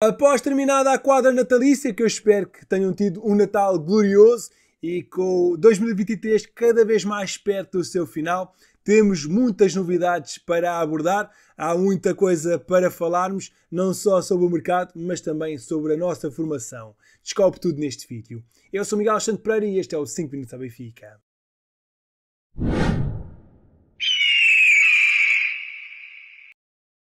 Após terminada a quadra natalícia, que eu espero que tenham tido um Natal glorioso e com 2023 cada vez mais perto do seu final, temos muitas novidades para abordar, há muita coisa para falarmos, não só sobre o mercado, mas também sobre a nossa formação. Descobre tudo neste vídeo. Eu sou Miguel Alexandre Pereira e este é o 5 Minutos à Benfica.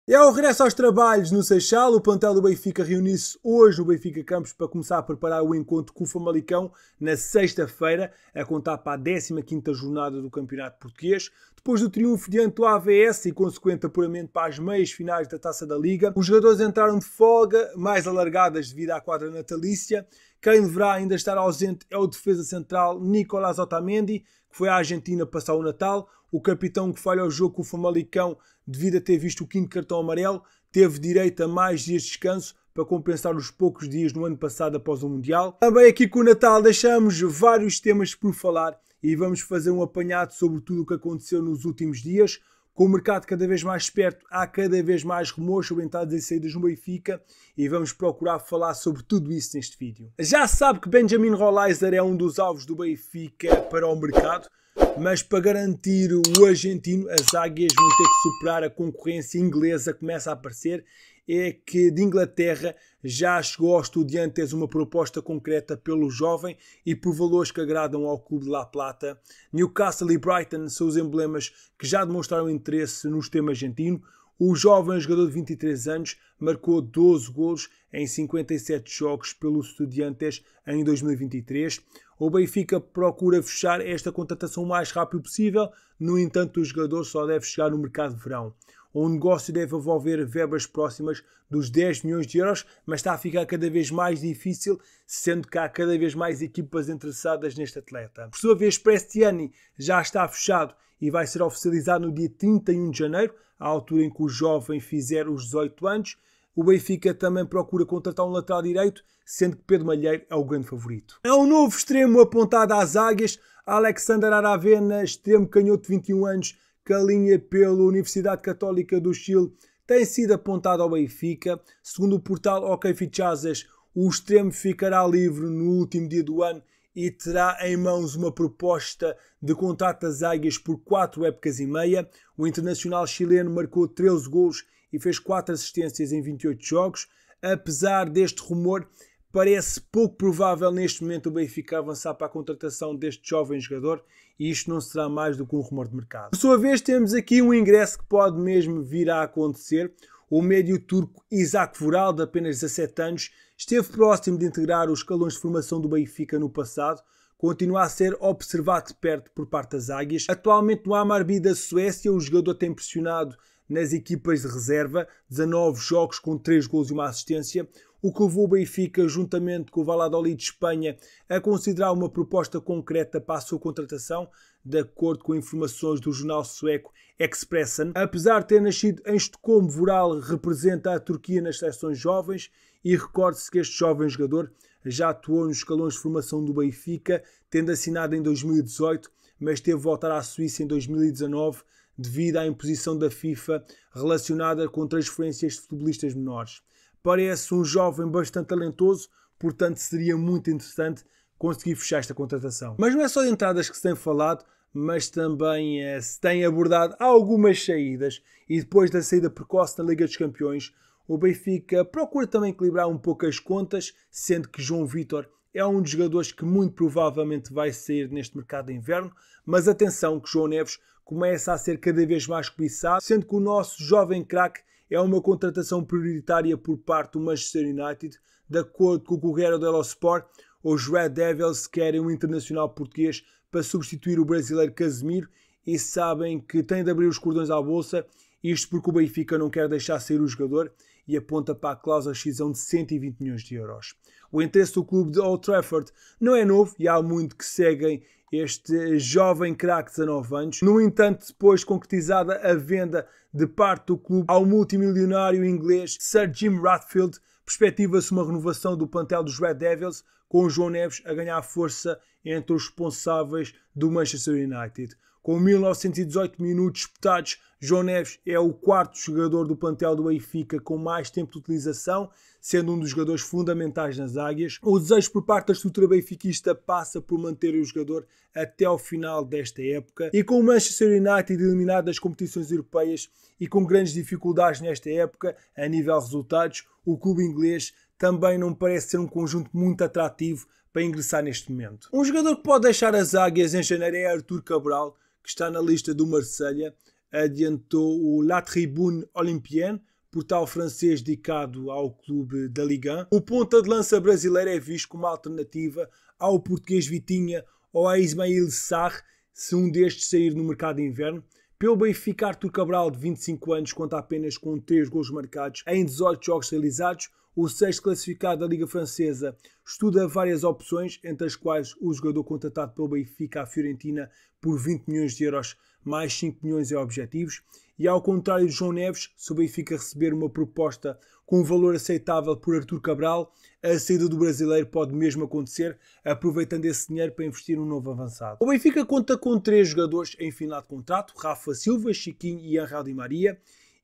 E ao regresso aos trabalhos no Seixal, o plantel do Benfica reuniu-se hoje no Benfica Campos para começar a preparar o encontro com o Famalicão na sexta-feira, a contar para a 15ª jornada do Campeonato Português. Depois do triunfo diante do AVS e consequente apuramento para as meias finais da Taça da Liga, os jogadores entraram de folga, mais alargadas devido à quadra natalícia. Quem deverá ainda estar ausente é o defesa central Nicolás Otamendi, foi à Argentina passar o Natal. O capitão que falha o jogo com o Famalicão, devido a ter visto o quinto cartão amarelo, teve direito a mais dias de descanso para compensar os poucos dias no ano passado após o Mundial. Também aqui com o Natal deixamos vários temas por falar e vamos fazer um apanhado sobre tudo o que aconteceu nos últimos dias. Com o mercado cada vez mais esperto, há cada vez mais rumores sobre entradas e saídas no Benfica e vamos procurar falar sobre tudo isso neste vídeo. Já sabe que Benjamin Rollizer é um dos alvos do Benfica para o mercado, mas para garantir o argentino, as águias vão ter que superar a concorrência inglesa que começa a aparecer é que de Inglaterra já chegou aos Estudiantes uma proposta concreta pelo jovem e por valores que agradam ao Clube de La Plata. Newcastle e Brighton são os emblemas que já demonstraram interesse no sistema argentino. O jovem jogador de 23 anos marcou 12 golos em 57 jogos pelo Estudiantes em 2023. O Benfica procura fechar esta contratação o mais rápido possível, no entanto, o jogador só deve chegar no mercado de verão o negócio deve envolver verbas próximas dos 10 milhões de euros, mas está a ficar cada vez mais difícil, sendo que há cada vez mais equipas interessadas neste atleta. Por sua vez, Prestiani já está fechado e vai ser oficializado no dia 31 de janeiro, à altura em que o jovem fizer os 18 anos. O Benfica também procura contratar um lateral direito, sendo que Pedro Malheiro é o grande favorito. É um novo extremo apontado às águias. Alexander Aravena, extremo canhoto de 21 anos, que alinha pela Universidade Católica do Chile, tem sido apontado ao Benfica. Segundo o portal OK Fichasas, o extremo ficará livre no último dia do ano e terá em mãos uma proposta de contrato às águias por quatro épocas e meia. O internacional chileno marcou 13 gols e fez 4 assistências em 28 jogos. Apesar deste rumor, Parece pouco provável neste momento o Benfica avançar para a contratação deste jovem jogador e isto não será mais do que um rumor de mercado. Por sua vez, temos aqui um ingresso que pode mesmo vir a acontecer. O médio turco Isaac Vural, de apenas 17 anos, esteve próximo de integrar os escalões de formação do Benfica no passado, continua a ser observado de perto por parte das águias. Atualmente no Amarby da Suécia, o jogador tem pressionado nas equipas de reserva, 19 jogos com 3 gols e uma assistência o que levou o Benfica, juntamente com o Valladolid de Espanha, a considerar uma proposta concreta para a sua contratação, de acordo com informações do jornal sueco Expressen. Apesar de ter nascido em Estocolmo, Voral representa a Turquia nas seleções jovens e recorde-se que este jovem jogador já atuou nos escalões de formação do Benfica, tendo assinado em 2018, mas teve de voltar à Suíça em 2019 devido à imposição da FIFA relacionada com transferências de futebolistas menores parece um jovem bastante talentoso, portanto seria muito interessante conseguir fechar esta contratação. Mas não é só de entradas que se tem falado, mas também eh, se tem abordado algumas saídas e depois da saída precoce na Liga dos Campeões, o Benfica procura também equilibrar um pouco as contas, sendo que João Vitor é um dos jogadores que muito provavelmente vai sair neste mercado de inverno, mas atenção que João Neves começa a ser cada vez mais cobiçado, sendo que o nosso jovem craque é uma contratação prioritária por parte do Manchester United. De acordo com o Correio dello Sport, os Red Devils querem um internacional português para substituir o brasileiro Casemiro e sabem que têm de abrir os cordões à bolsa, isto porque o Benfica não quer deixar sair o jogador e aponta para a cláusula de de 120 milhões de euros. O interesse do clube de Old Trafford não é novo e há muito que seguem este jovem craque de 19 anos. No entanto, depois concretizada a venda de parte do clube ao multimilionário inglês Sir Jim Ratfield, perspectiva-se uma renovação do plantel dos Red Devils, com o João Neves a ganhar força entre os responsáveis do Manchester United. Com 1918 minutos disputados, João Neves é o quarto jogador do plantel do Benfica com mais tempo de utilização, sendo um dos jogadores fundamentais nas águias. O desejo por parte da estrutura benfiquista passa por manter o jogador até ao final desta época. E com o Manchester United eliminado das competições europeias e com grandes dificuldades nesta época a nível de resultados, o clube inglês também não parece ser um conjunto muito atrativo para ingressar neste momento. Um jogador que pode deixar as águias em janeiro é Arthur Cabral, que está na lista do Marselha, adiantou o La Tribune Olympienne, portal francês dedicado ao clube da Liga. O ponta de lança brasileiro é visto como alternativa ao português Vitinha ou a Ismail Sarr, se um destes sair no mercado de inverno. Pelo Benfica, Arthur Cabral, de 25 anos, conta apenas com 3 gols marcados em 18 jogos realizados. O sexto classificado da Liga Francesa estuda várias opções, entre as quais o jogador contratado pelo Benfica à Fiorentina por 20 milhões de euros, mais 5 milhões em objetivos. E ao contrário de João Neves, se o Benfica receber uma proposta com um valor aceitável por Artur Cabral, a saída do brasileiro pode mesmo acontecer, aproveitando esse dinheiro para investir num novo avançado. O Benfica conta com três jogadores em final de contrato: Rafa Silva, Chiquinho e Angel Di Maria.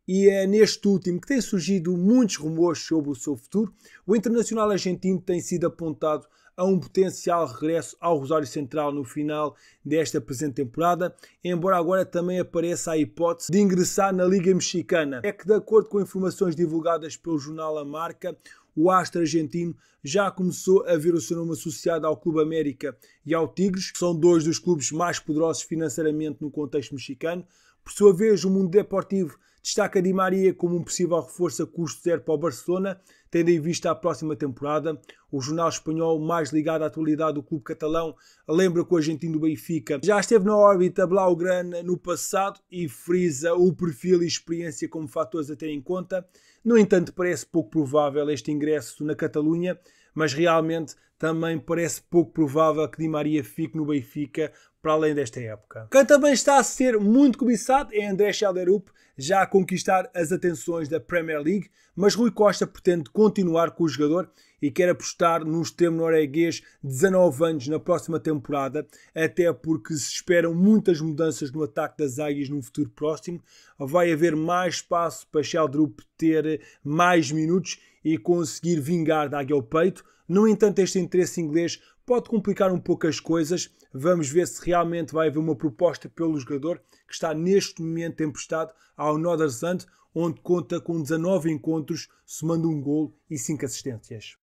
E é neste último que têm surgido muitos rumores sobre o seu futuro. O internacional argentino tem sido apontado a um potencial regresso ao Rosário Central no final desta presente temporada, embora agora também apareça a hipótese de ingressar na Liga Mexicana. É que, de acordo com informações divulgadas pelo jornal A Marca, o astro argentino já começou a ver o seu nome associado ao Clube América e ao Tigres, que são dois dos clubes mais poderosos financeiramente no contexto mexicano. Por sua vez, o mundo deportivo Destaca Di Maria como um possível reforço a custo zero para o Barcelona, tendo em vista a próxima temporada. O jornal espanhol mais ligado à atualidade do clube catalão lembra que o argentino do Benfica já esteve na órbita blaugrana no passado e frisa o perfil e experiência como fatores a ter em conta. No entanto, parece pouco provável este ingresso na Catalunha, mas realmente também parece pouco provável que Di Maria fique no Benfica para além desta época. Quem também está a ser muito cobiçado é André Chelderup, já a conquistar as atenções da Premier League, mas Rui Costa pretende continuar com o jogador e quer apostar no extremo norueguês 19 anos na próxima temporada, até porque se esperam muitas mudanças no ataque das águias num futuro próximo. Vai haver mais espaço para Sheldrup ter mais minutos e conseguir vingar da águia ao peito. No entanto, este interesse inglês pode complicar um pouco as coisas. Vamos ver se realmente vai haver uma proposta pelo jogador que está neste momento emprestado ao Nordersand, onde conta com 19 encontros, somando um gol e 5 assistências.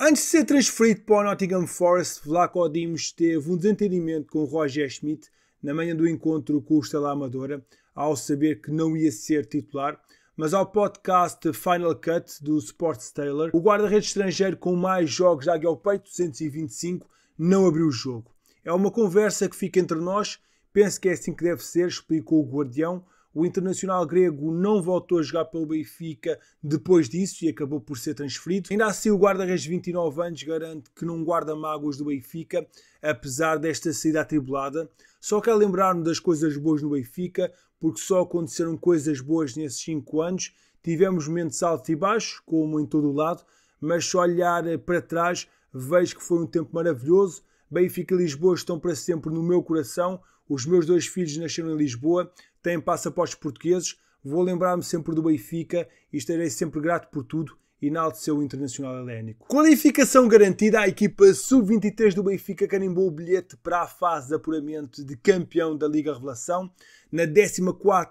Antes de ser transferido para o Nottingham Forest, Vlaco Dimos teve um desentendimento com Roger Schmidt na manhã do encontro com o Estrela Amadora, ao saber que não ia ser titular mas ao podcast Final Cut do Sports Taylor, o guarda-redes estrangeiro com mais jogos de Águia ao Peito, 225, não abriu o jogo. É uma conversa que fica entre nós, penso que é assim que deve ser, explicou o guardião, o internacional grego não voltou a jogar pelo Benfica depois disso e acabou por ser transferido. Ainda assim, o guarda-redes de 29 anos garante que não guarda mágoas do Benfica, apesar desta saída atribulada. Só quero lembrar-me das coisas boas no Benfica, porque só aconteceram coisas boas nesses 5 anos. Tivemos momentos altos e baixos, como em todo o lado, mas se olhar para trás, vejo que foi um tempo maravilhoso. Benfica e Lisboa estão para sempre no meu coração. Os meus dois filhos nasceram em Lisboa, têm passaportes portugueses, vou lembrar-me sempre do Benfica e estarei sempre grato por tudo. Enalteceu o internacional helénico. Qualificação garantida, a equipa sub-23 do Benfica carimbou o bilhete para a fase de apuramento de campeão da Liga Revelação. Na 14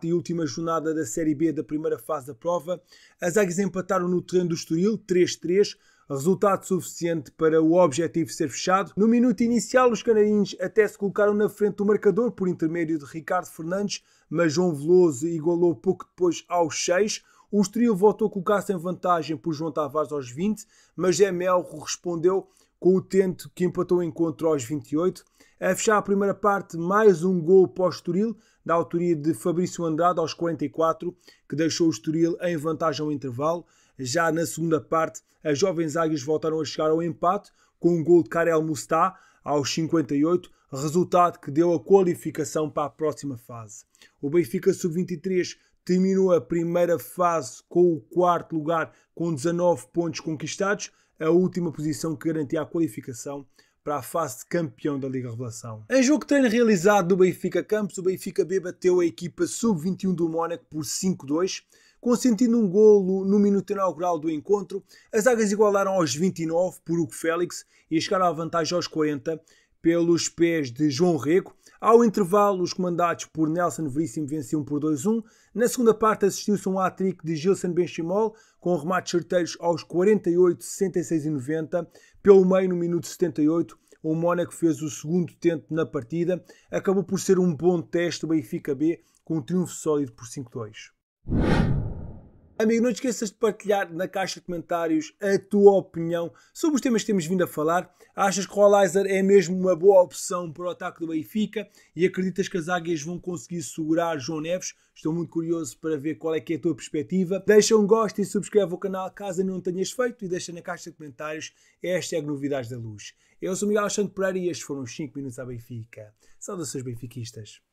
e última jornada da Série B da primeira fase da prova, as águias empataram no terreno do Estoril 3-3 resultado suficiente para o objetivo ser fechado. No minuto inicial, os canarinhos até se colocaram na frente do marcador por intermédio de Ricardo Fernandes, mas João Veloso igualou pouco depois aos 6. O Estoril voltou a colocar-se em vantagem por João Tavares aos 20, mas Zé Melro respondeu com o tento que empatou o encontro aos 28. A fechar a primeira parte, mais um gol pós-Turil, da autoria de Fabrício Andrade aos 44, que deixou o Estoril em vantagem ao intervalo. Já na segunda parte, as jovens águias voltaram a chegar ao empate com um gol de Karel Mustá aos 58, resultado que deu a qualificação para a próxima fase. O Benfica Sub-23 terminou a primeira fase com o quarto lugar com 19 pontos conquistados, a última posição que garantia a qualificação para a fase de campeão da Liga Revelação. Em jogo de treino realizado no Benfica Campos, o Benfica B bateu a equipa Sub-21 do Mónaco por 5-2. Consentindo um golo no minuto inaugural do encontro, as águias igualaram aos 29 por Hugo Félix e chegaram à vantagem aos 40 pelos pés de João Rego. Ao intervalo, os comandados por Nelson Veríssimo venciam por 2-1. Na segunda parte, assistiu-se um hat-trick de Gilson Benchimol, com remates certeiros aos 48, 66 e 90. Pelo meio, no minuto 78, o Mónaco fez o segundo tento na partida. Acabou por ser um bom teste do Benfica B, com um triunfo sólido por 5-2. Amigo, não esqueças de partilhar na caixa de comentários a tua opinião sobre os temas que temos vindo a falar. Achas que o Rollizer é mesmo uma boa opção para o ataque do Benfica? E acreditas que as águias vão conseguir segurar João Neves? Estou muito curioso para ver qual é que é a tua perspectiva. Deixa um gosto e subscreve o canal caso não tenhas feito e deixa na caixa de comentários Esta é a novidade da luz. Eu sou Miguel Alexandre Pereira e estes foram os 5 minutos à Benfica. Saudações benfiquistas.